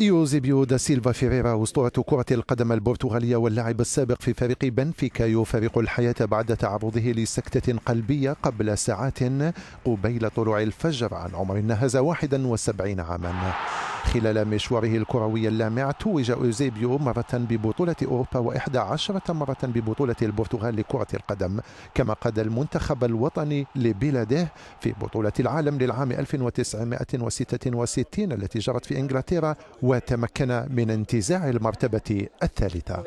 يوزيبيو دا سيلفا فيريرا أسطورة كرة القدم البرتغالية واللاعب السابق في فريق بنفيكا يفارق الحياة بعد تعرضه لسكتة قلبية قبل ساعات قبيل طلوع الفجر عن عمر نهز 71 عاما خلال مشواره الكروي اللامع توج أوزيبيو مرة ببطولة أوروبا وإحدى عشرة مرة ببطولة البرتغال لكرة القدم كما قاد المنتخب الوطني لبلاده في بطولة العالم للعام 1966 التي جرت في إنجلترا وتمكن من انتزاع المرتبة الثالثة